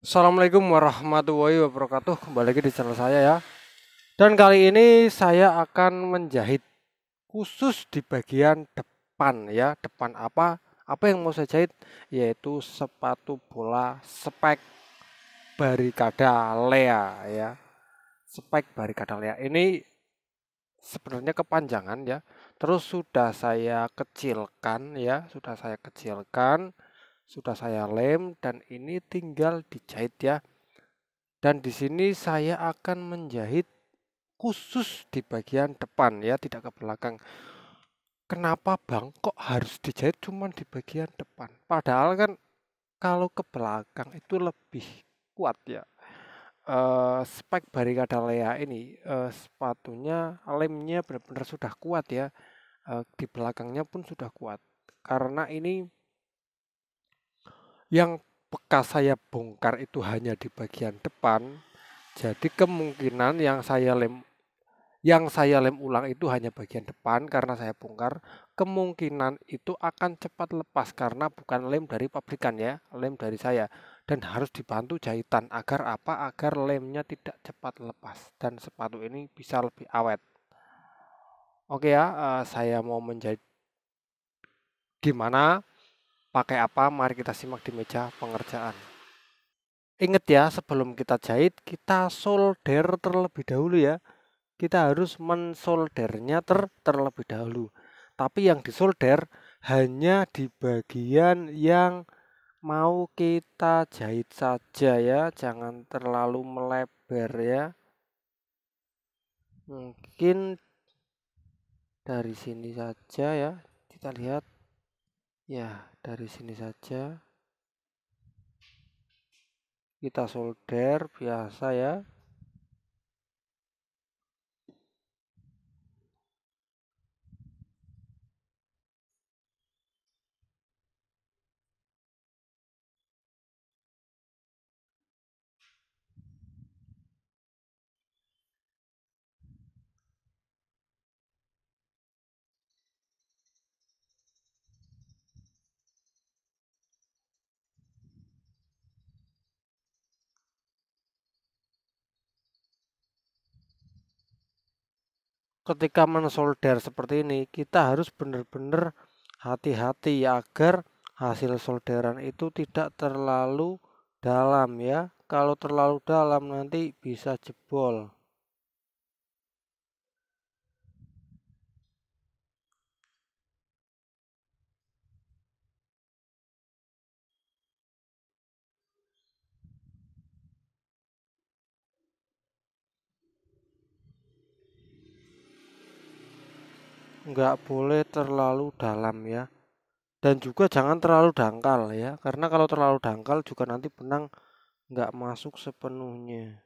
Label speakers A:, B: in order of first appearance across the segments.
A: Assalamualaikum warahmatullahi wabarakatuh Kembali lagi di channel saya ya Dan kali ini saya akan menjahit Khusus di bagian depan ya Depan apa? Apa yang mau saya jahit? Yaitu sepatu bola spek barikada lea ya Spek barikada lea Ini sebenarnya kepanjangan ya Terus sudah saya kecilkan ya Sudah saya kecilkan sudah saya lem dan ini tinggal dijahit ya dan di sini saya akan menjahit khusus di bagian depan ya tidak ke belakang kenapa bang kok harus dijahit cuma di bagian depan padahal kan kalau ke belakang itu lebih kuat ya uh, spek barikada lea ini uh, sepatunya lemnya benar-benar sudah kuat ya uh, di belakangnya pun sudah kuat karena ini yang bekas saya bongkar itu hanya di bagian depan jadi kemungkinan yang saya lem yang saya lem ulang itu hanya bagian depan karena saya bongkar kemungkinan itu akan cepat lepas karena bukan lem dari pabrikan ya lem dari saya dan harus dibantu jahitan agar apa agar lemnya tidak cepat lepas dan sepatu ini bisa lebih awet oke ya eh, saya mau menjadi gimana Pakai apa? Mari kita simak di meja pengerjaan. Ingat ya, sebelum kita jahit, kita solder terlebih dahulu ya. Kita harus mensoldernya ter terlebih dahulu. Tapi yang disolder hanya di bagian yang mau kita jahit saja ya jangan terlalu melebar ya mungkin dari sini saja ya kita lihat ya dari sini saja kita solder biasa ya ketika mensolder seperti ini kita harus benar-benar hati-hati agar hasil solderan itu tidak terlalu dalam ya kalau terlalu dalam nanti bisa jebol nggak boleh terlalu dalam ya dan juga jangan terlalu dangkal ya karena kalau terlalu dangkal juga nanti benang nggak masuk sepenuhnya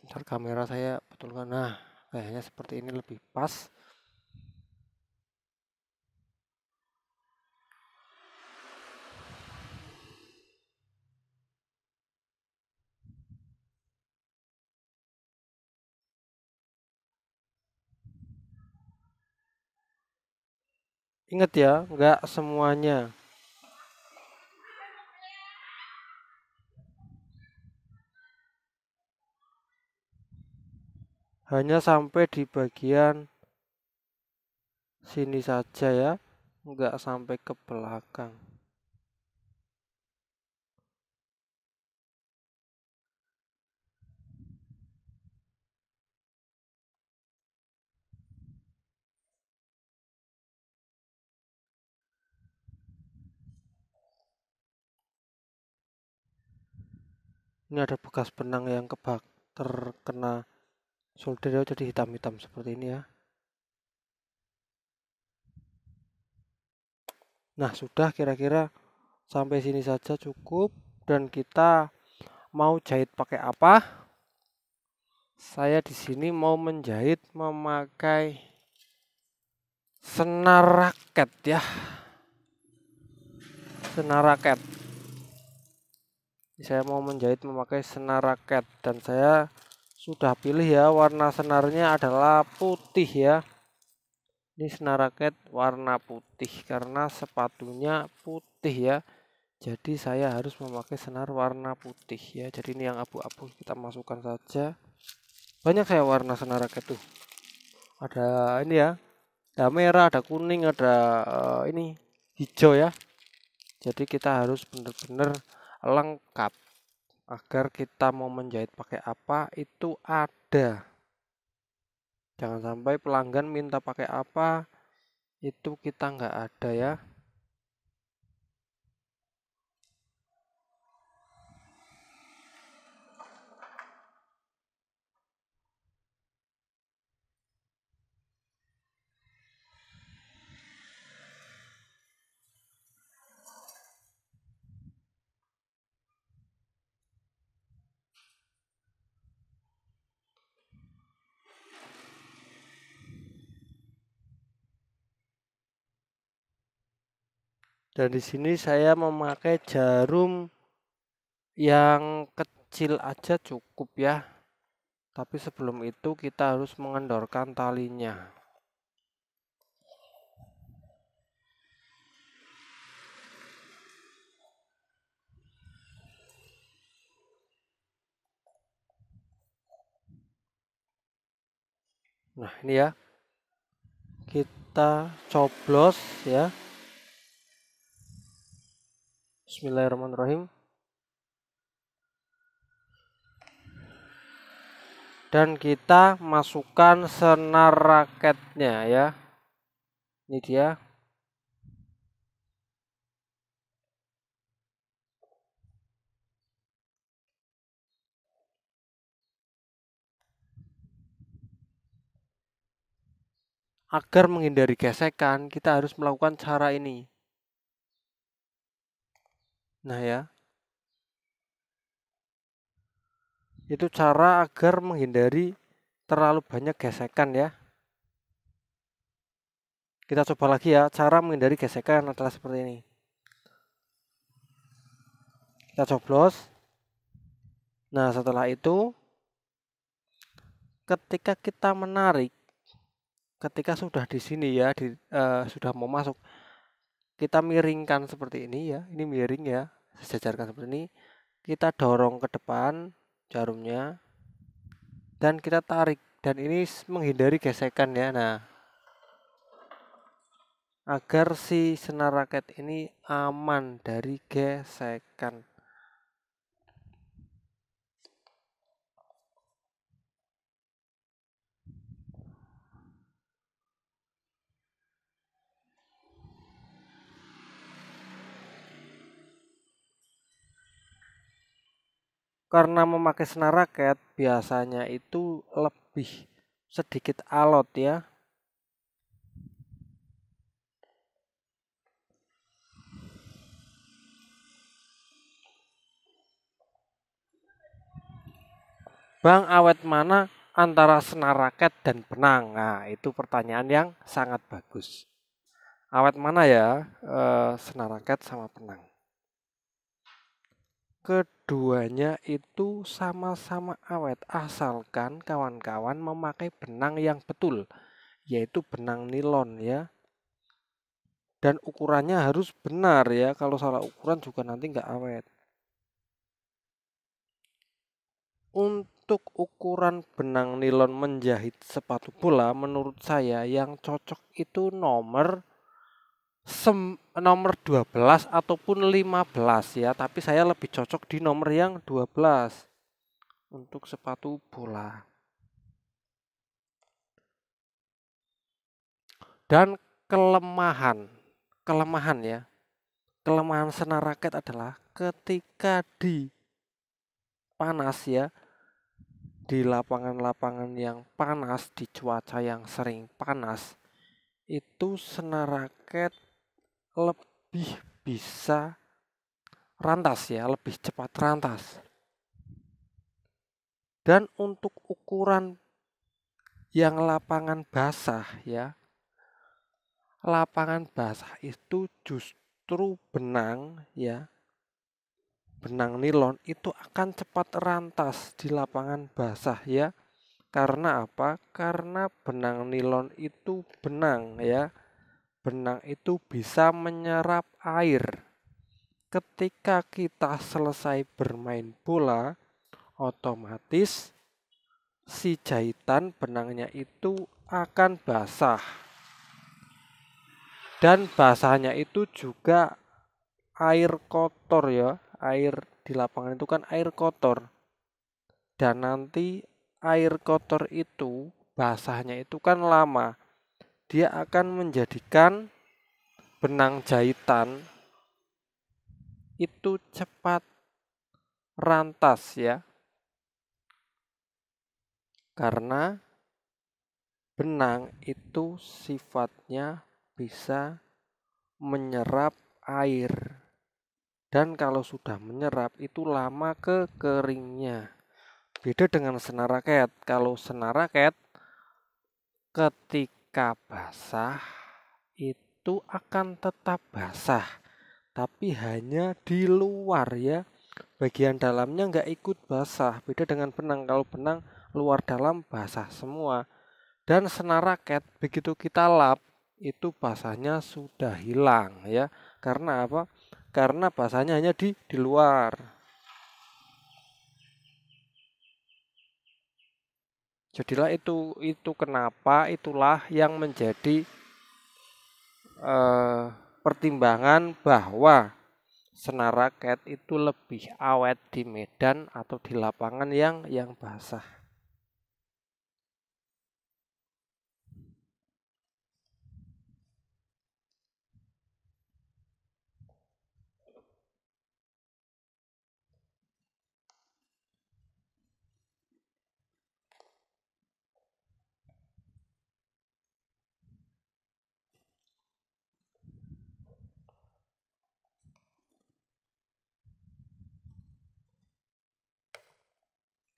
A: Bentar kamera saya betulkan nah kayaknya seperti ini lebih pas Ingat ya, enggak semuanya. Hanya sampai di bagian sini saja ya, enggak sampai ke belakang. ini ada bekas benang yang kebak terkena solder jadi hitam-hitam seperti ini ya nah sudah kira-kira sampai sini saja cukup dan kita mau jahit pakai apa saya di sini mau menjahit memakai senar raket ya senar raket saya mau menjahit memakai senar raket dan saya sudah pilih ya warna senarnya adalah putih ya ini senar raket warna putih karena sepatunya putih ya jadi saya harus memakai senar warna putih ya jadi ini yang abu-abu kita masukkan saja banyak saya warna senar raket tuh ada ini ya ada merah ada kuning ada uh, ini hijau ya jadi kita harus benar-benar lengkap agar kita mau menjahit pakai apa itu ada jangan sampai pelanggan minta pakai apa itu kita nggak ada ya dan di sini saya memakai jarum yang kecil aja cukup ya tapi sebelum itu kita harus mengendorkan talinya Nah, ini ya. Kita coblos ya. Bismillahirrahmanirrahim. Dan kita masukkan senar raketnya ya. Ini dia. Agar menghindari gesekan, kita harus melakukan cara ini. Nah ya, itu cara agar menghindari terlalu banyak gesekan ya. Kita coba lagi ya, cara menghindari gesekan adalah seperti ini. Kita coblos. Nah setelah itu, ketika kita menarik, ketika sudah di sini ya, di, uh, sudah mau masuk, kita miringkan seperti ini ya ini miring ya sejajarkan seperti ini kita dorong ke depan jarumnya dan kita tarik dan ini menghindari gesekan ya nah agar si senar raket ini aman dari gesekan karena memakai senar raket biasanya itu lebih sedikit alot ya Bang awet mana antara senar raket dan benang? Nah, itu pertanyaan yang sangat bagus. Awet mana ya e, senar raket sama benang? keduanya itu sama-sama awet asalkan kawan-kawan memakai benang yang betul yaitu benang nilon ya dan ukurannya harus benar ya kalau salah ukuran juga nanti nggak awet untuk ukuran benang nilon menjahit sepatu bola menurut saya yang cocok itu nomor sem nomor 12 ataupun 15 ya, tapi saya lebih cocok di nomor yang 12 untuk sepatu bola. Dan kelemahan, kelemahan ya. Kelemahan senar raket adalah ketika di panas ya, di lapangan-lapangan yang panas, di cuaca yang sering panas, itu senar raket lebih bisa rantas ya, lebih cepat rantas. Dan untuk ukuran yang lapangan basah ya, lapangan basah itu justru benang ya, benang nilon itu akan cepat rantas di lapangan basah ya. Karena apa? Karena benang nilon itu benang ya benang itu bisa menyerap air. Ketika kita selesai bermain bola, otomatis si jahitan benangnya itu akan basah. Dan basahnya itu juga air kotor ya. Air di lapangan itu kan air kotor. Dan nanti air kotor itu basahnya itu kan lama dia akan menjadikan benang jahitan itu cepat rantas ya karena benang itu sifatnya bisa menyerap air dan kalau sudah menyerap itu lama ke keringnya beda dengan senar raket. kalau senar raket, ketika ketika basah itu akan tetap basah tapi hanya di luar ya bagian dalamnya nggak ikut basah beda dengan benang kalau benang luar dalam basah semua dan senar raket begitu kita lap itu basahnya sudah hilang ya karena apa karena basahnya hanya di di luar Jadilah itu itu kenapa itulah yang menjadi eh, pertimbangan bahwa senar raket itu lebih awet di medan atau di lapangan yang yang basah.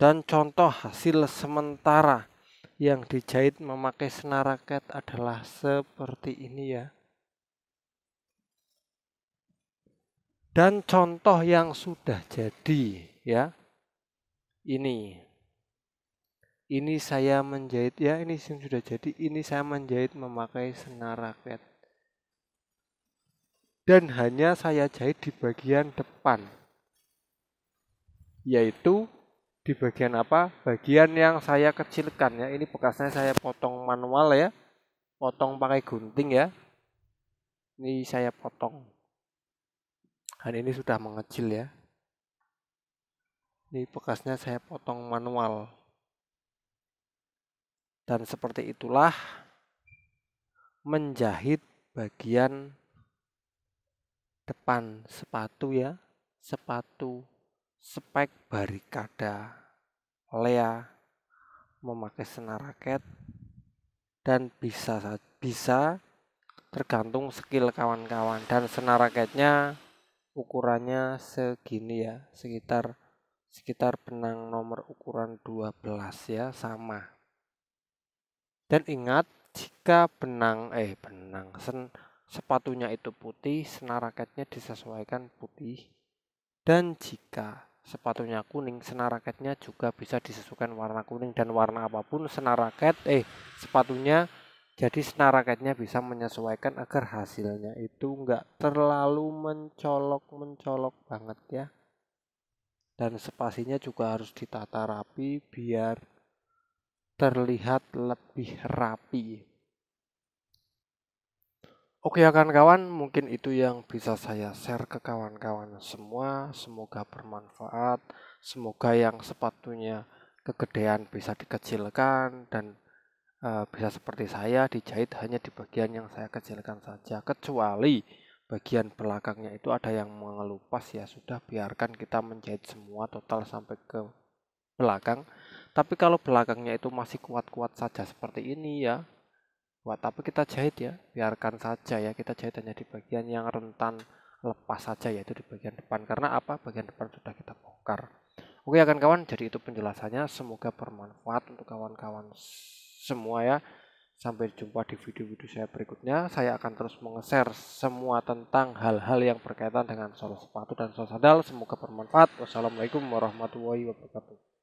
A: Dan contoh hasil sementara yang dijahit memakai senar raket adalah seperti ini ya. Dan contoh yang sudah jadi ya. Ini. Ini saya menjahit ya, ini sudah jadi. Ini saya menjahit memakai senar raket. Dan hanya saya jahit di bagian depan. Yaitu di bagian apa? Bagian yang saya kecilkan ya. Ini bekasnya saya potong manual ya. Potong pakai gunting ya. Ini saya potong. Dan ini sudah mengecil ya. Ini bekasnya saya potong manual. Dan seperti itulah menjahit bagian depan sepatu ya. Sepatu spek barikada Lea memakai senar raket dan bisa bisa tergantung skill kawan-kawan dan senar raketnya ukurannya segini ya sekitar sekitar benang nomor ukuran 12 ya sama dan ingat jika benang eh benang sen sepatunya itu putih senar raketnya disesuaikan putih dan jika sepatunya kuning, senar raketnya juga bisa disesuaikan warna kuning dan warna apapun senar raket eh sepatunya jadi senar raketnya bisa menyesuaikan agar hasilnya itu enggak terlalu mencolok-mencolok banget ya dan spasinya juga harus ditata rapi biar terlihat lebih rapi Oke ya kawan-kawan, mungkin itu yang bisa saya share ke kawan-kawan semua. Semoga bermanfaat, semoga yang sepatunya kegedean bisa dikecilkan dan uh, bisa seperti saya dijahit hanya di bagian yang saya kecilkan saja, kecuali bagian belakangnya itu ada yang mengelupas ya sudah biarkan kita menjahit semua total sampai ke belakang. Tapi kalau belakangnya itu masih kuat-kuat saja seperti ini ya, buat tapi kita jahit ya biarkan saja ya kita jahit hanya di bagian yang rentan lepas saja yaitu di bagian depan karena apa bagian depan sudah kita bongkar oke ya kan kawan jadi itu penjelasannya semoga bermanfaat untuk kawan-kawan semua ya sampai jumpa di video-video saya berikutnya saya akan terus mengeser semua tentang hal-hal yang berkaitan dengan sol sepatu dan sol sandal semoga bermanfaat wassalamualaikum warahmatullahi wabarakatuh